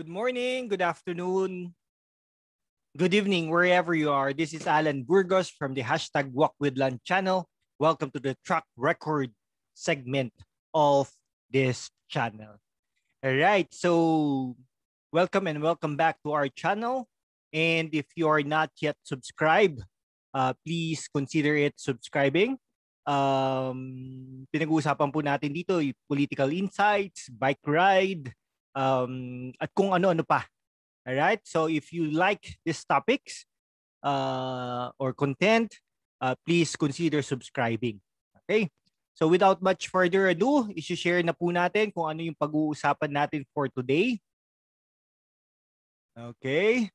Good morning, good afternoon, good evening, wherever you are. This is Alan Burgos from the hashtag Walk with Land channel. Welcome to the track record segment of this channel. All right, so welcome and welcome back to our channel. And if you are not yet subscribed, uh, please consider it subscribing. Um, pinag-uusapan po natin dito, political insights, bike ride, um, at kung ano-ano pa. Alright? So if you like these topics uh, or content, uh, please consider subscribing. Okay? So without much further ado, isi-share na po natin kung ano yung pag-uusapan natin for today. Okay?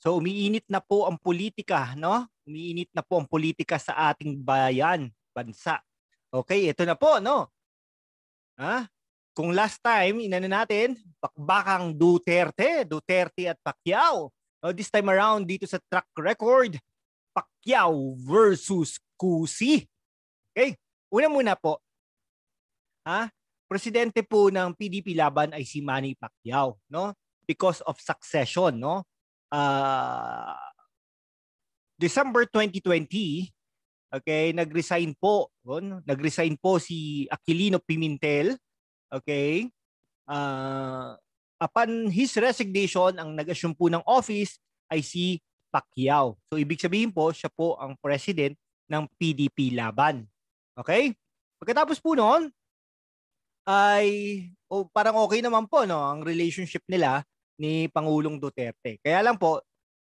So umiinit na po ang politika, no? Umiinit na po ang politika sa ating bayan, bansa. Okay, ito na po, no? Ha? Ah, kung last time, inano natin, bakbakang Duterte, Duterte at Pacquiao. Uh, this time around dito sa track record, Pacquiao versus Cusi. Okay? Una muna po, ha? Presidente po ng PDP laban ay si Manny Pacquiao, no? Because of succession, no? Uh, December 2020, okay, nagresign po, no? nagresign po si Aquilino Pimentel, okay? Uh, upon his resignation, ang nag-assume po ng office ay si Pacquiao. So ibig sabihin po, siya po ang president ng PDP laban. Okay? Pagkatapos po noon, ay oh, parang okay naman po no ang relationship nila ni Pangulong Duterte. Kaya lang po,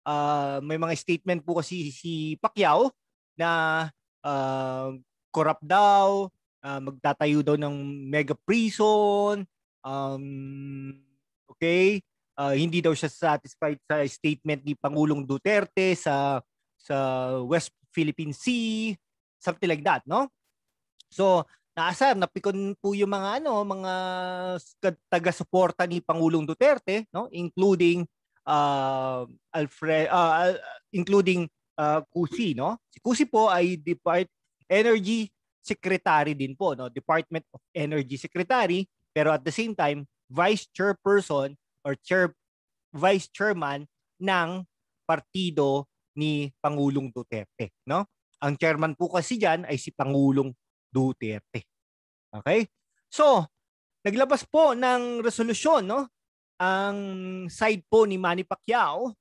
uh, may mga statement po kasi si Pacquiao na uh, corrupt daw, uh, magtatayo daw ng mega prison, Um, okay? Uh, hindi daw siya satisfied sa statement ni Pangulong Duterte sa sa West Philippine Sea, something like that, no? So, naasar, napikon po yung mga ano, mga taga-suporta ni Pangulong Duterte, no? Including uh, ah, Alfred, uh, ah, including uh, Kusi, no? Si Kusi po ay Department Energy Secretary din po, no? Department of Energy Secretary pero at the same time, vice chairperson or chair vice chairman ng partido ni Pangulong Duterte, no? Ang chairman po kasi diyan ay si Pangulong Duterte. Okay? So, naglabas po ng resolusyon, no? Ang side po ni Manny Pacquiao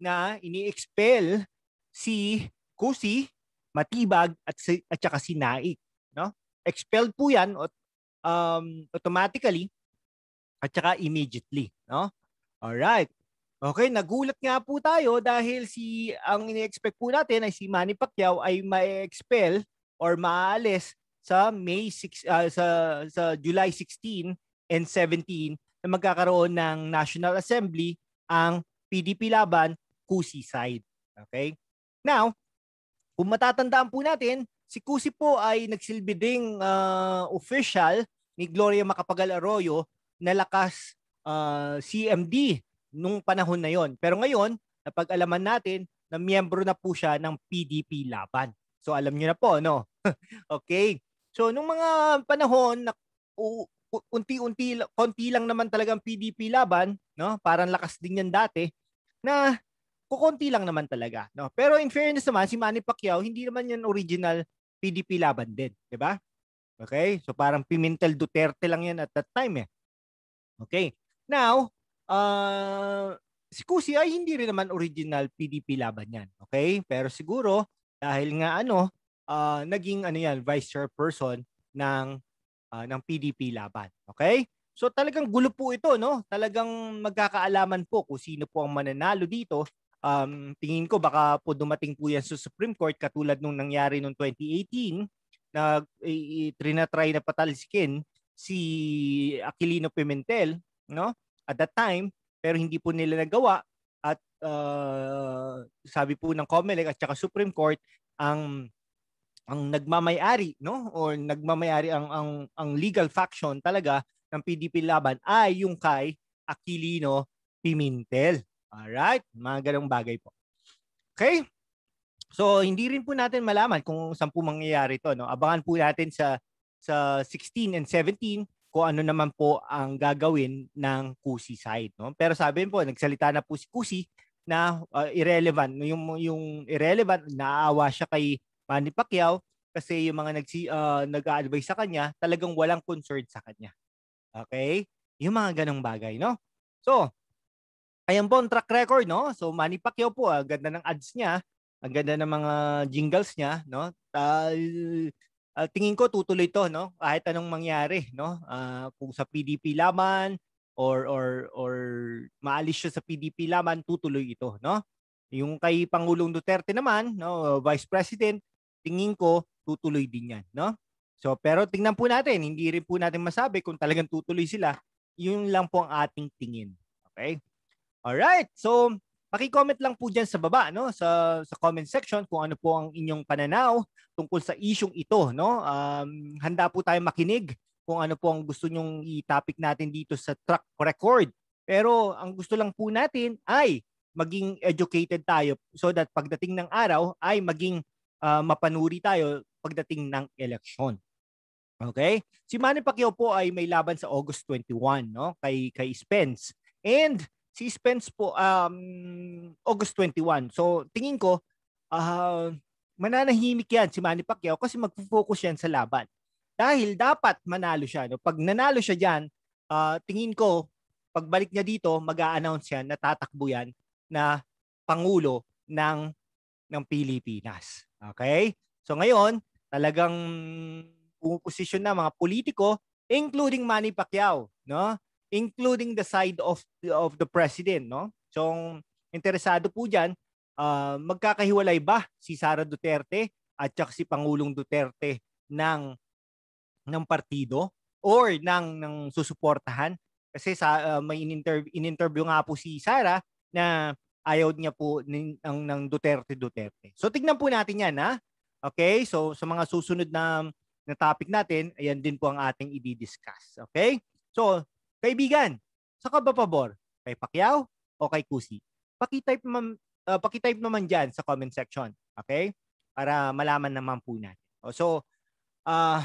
na ini-expel si Kusi, Matibag at, si, at saka si Naik. No? Expelled po yan o um, automatically at saka immediately. No? All right. Okay, nagulat nga po tayo dahil si ang ini-expect po natin ay si Manny Pacquiao ay ma-expel or maalis sa May 6 uh, ah, sa sa July 16 and 17 na magkakaroon ng National Assembly ang PDP laban Kusi side. Okay? Now, kung matatandaan po natin, si Kusi po ay nagsilbi ding uh, official ni Gloria Macapagal Arroyo na lakas uh, ah, CMD nung panahon na yon. Pero ngayon, napag-alaman natin na miyembro na po siya ng PDP Laban. So alam niyo na po, no? okay. So nung mga panahon na unti-unti konti lang naman talaga ang PDP Laban, no? Parang lakas din yan dati na kukunti lang naman talaga, no? Pero in fairness naman si Manny Pacquiao hindi naman yan original PDP Laban din, 'di ba? Okay? So parang Pimentel Duterte lang yan at that time eh. Okay. Now, uh, si Kusi ay hindi rin naman original PDP laban yan. Okay? Pero siguro, dahil nga ano, uh, naging ano yan, vice chairperson ng, uh, ng PDP laban. Okay? So talagang gulo po ito, no? Talagang magkakaalaman po kung sino po ang mananalo dito. Um, tingin ko baka po dumating po yan sa Supreme Court katulad nung nangyari noong 2018 na trinatry na patalsikin si Aquilino Pimentel, no? At that time, pero hindi po nila nagawa at uh, sabi po ng COMELEC at saka Supreme Court ang ang nagmamay-ari, no? Or nagmamay-ari ang ang ang legal faction talaga ng PDP laban ay yung kay Aquilino Pimentel. All right? Mga ganong bagay po. Okay? So hindi rin po natin malaman kung saan po mangyayari to no. Abangan po natin sa sa 16 and 17 kung ano naman po ang gagawin ng Kusi side no. Pero sabi po nagsalita na po si Kusi na uh, irrelevant yung yung irrelevant naawa siya kay Manny Pacquiao kasi yung mga nag uh, ah, nag-advise sa kanya talagang walang concern sa kanya. Okay? Yung mga ganong bagay no. So, Ayan po ang track record, no? So, Manny Pacquiao po, ah, ganda ng ads niya. Ang ganda ng mga jingles niya, no? Uh, uh, tingin ko tutuloy to, no? Kahit anong mangyari, no? Uh, kung sa PDP laman or or or maalis siya sa PDP laman, tutuloy ito, no? Yung kay Pangulong Duterte naman, no, Vice President, tingin ko tutuloy din 'yan, no? So pero tingnan po natin, hindi rin po natin masabi kung talagang tutuloy sila. Yun lang po ang ating tingin. Okay? All right. So Paki-comment lang po diyan sa baba no sa sa comment section kung ano po ang inyong pananaw tungkol sa isyung ito no. Um, handa po tayong makinig kung ano po ang gusto nyong i-topic natin dito sa track record. Pero ang gusto lang po natin ay maging educated tayo so that pagdating ng araw ay maging uh, mapanuri tayo pagdating ng election. Okay? Si Manny Pacquiao po ay may laban sa August 21 no kay kay Spence. And si Spence po um, August 21. So tingin ko uh, mananahimik yan si Manny Pacquiao kasi magfo-focus yan sa laban. Dahil dapat manalo siya. No? Pag nanalo siya diyan, uh, ah, tingin ko pagbalik niya dito, mag-a-announce yan, natatakbo yan na pangulo ng ng Pilipinas. Okay? So ngayon, talagang pumuposisyon na mga politiko including Manny Pacquiao, no? including the side of of the president, no? So, interesado po diyan, uh, ah, magkakahiwalay ba si Sara Duterte at saka si Pangulong Duterte ng ng partido or ng ng susuportahan? Kasi sa uh, may in-interview, in-interview nga po si Sara na ayaw niya po ng, ng, ng Duterte Duterte. So tignan po natin 'yan ha. Okay? So sa mga susunod na na topic natin, ayan din po ang ating i-discuss. Okay? So Kaibigan, sa ka ba pabor? Kay Pacquiao o kay Kusi? Pakitype, mam, uh, pakitype naman dyan sa comment section. Okay? Para malaman naman po natin. O, oh, so, uh,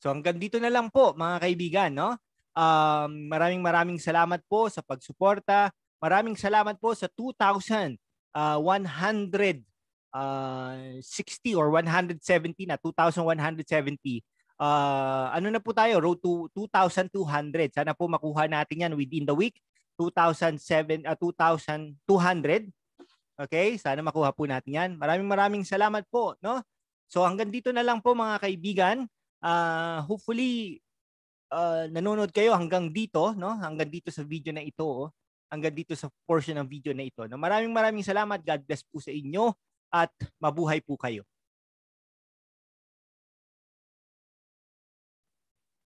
So hanggang dito na lang po mga kaibigan, no? Um, maraming maraming salamat po sa pagsuporta. Maraming salamat po sa 2,100 uh, ah, 60 or 170 na, 2,170, uh, ah, ano na po tayo, road to 2,200. Sana po makuha natin yan within the week, 2,007, uh, 2,200. Okay, sana makuha po natin yan. Maraming maraming salamat po. No? So hanggang dito na lang po mga kaibigan. Uh, hopefully, uh, nanonood kayo hanggang dito, no? hanggang dito sa video na ito. Oh hanggang dito sa portion ng video na ito. No, maraming maraming salamat. God bless po sa inyo at mabuhay po kayo.